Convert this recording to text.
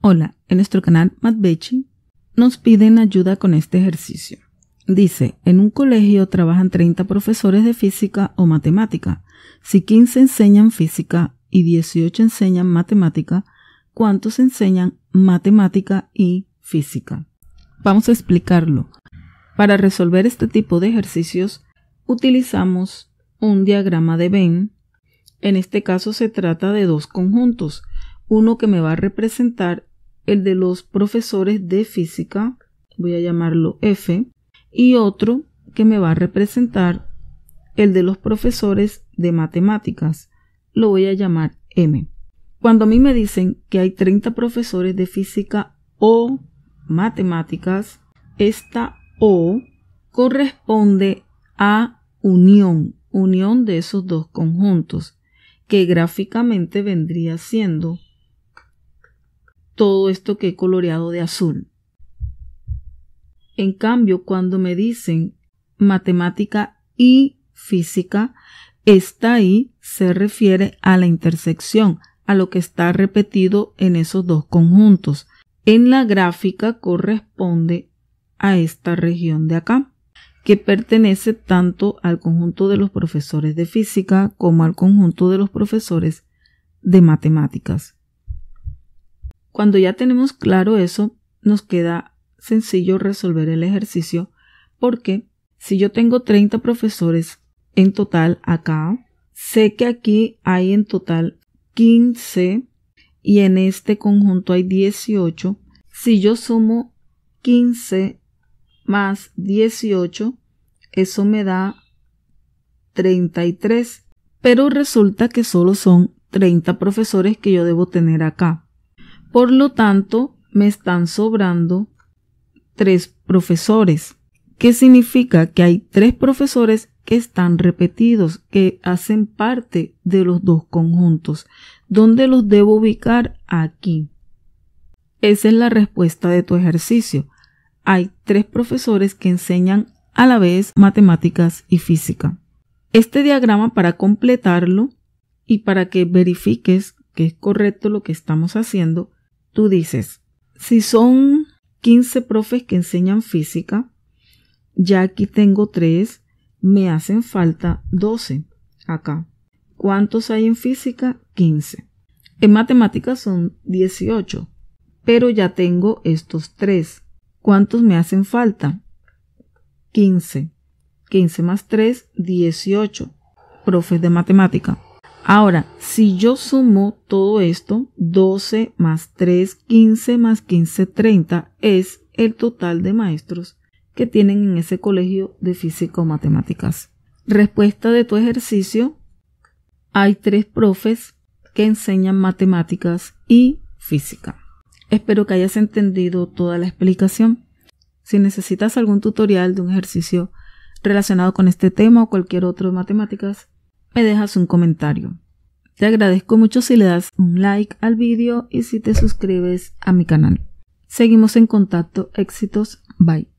Hola, en nuestro canal Matbechi nos piden ayuda con este ejercicio. Dice, en un colegio trabajan 30 profesores de física o matemática. Si 15 enseñan física y 18 enseñan matemática, ¿cuántos enseñan matemática y física? Vamos a explicarlo. Para resolver este tipo de ejercicios utilizamos un diagrama de Venn. En este caso se trata de dos conjuntos, uno que me va a representar el de los profesores de física, voy a llamarlo F, y otro que me va a representar el de los profesores de matemáticas, lo voy a llamar M. Cuando a mí me dicen que hay 30 profesores de física o matemáticas, esta O corresponde a unión, unión de esos dos conjuntos, que gráficamente vendría siendo todo esto que he coloreado de azul. En cambio, cuando me dicen matemática y física, está ahí se refiere a la intersección, a lo que está repetido en esos dos conjuntos. En la gráfica corresponde a esta región de acá, que pertenece tanto al conjunto de los profesores de física como al conjunto de los profesores de matemáticas. Cuando ya tenemos claro eso, nos queda sencillo resolver el ejercicio porque si yo tengo 30 profesores en total acá, sé que aquí hay en total 15 y en este conjunto hay 18. Si yo sumo 15 más 18, eso me da 33. Pero resulta que solo son 30 profesores que yo debo tener acá. Por lo tanto, me están sobrando tres profesores. ¿Qué significa? Que hay tres profesores que están repetidos, que hacen parte de los dos conjuntos. ¿Dónde los debo ubicar? Aquí. Esa es la respuesta de tu ejercicio. Hay tres profesores que enseñan a la vez matemáticas y física. Este diagrama para completarlo y para que verifiques que es correcto lo que estamos haciendo, Tú dices, si son 15 profes que enseñan física, ya aquí tengo 3, me hacen falta 12 acá. ¿Cuántos hay en física? 15. En matemáticas son 18, pero ya tengo estos 3. ¿Cuántos me hacen falta? 15. 15 más 3, 18 profes de matemática. Ahora, si yo sumo todo esto, 12 más 3, 15 más 15, 30 es el total de maestros que tienen en ese colegio de físico matemáticas. Respuesta de tu ejercicio. Hay tres profes que enseñan matemáticas y física. Espero que hayas entendido toda la explicación. Si necesitas algún tutorial de un ejercicio relacionado con este tema o cualquier otro de matemáticas, me dejas un comentario. Te agradezco mucho si le das un like al vídeo y si te suscribes a mi canal. Seguimos en contacto. Éxitos. Bye.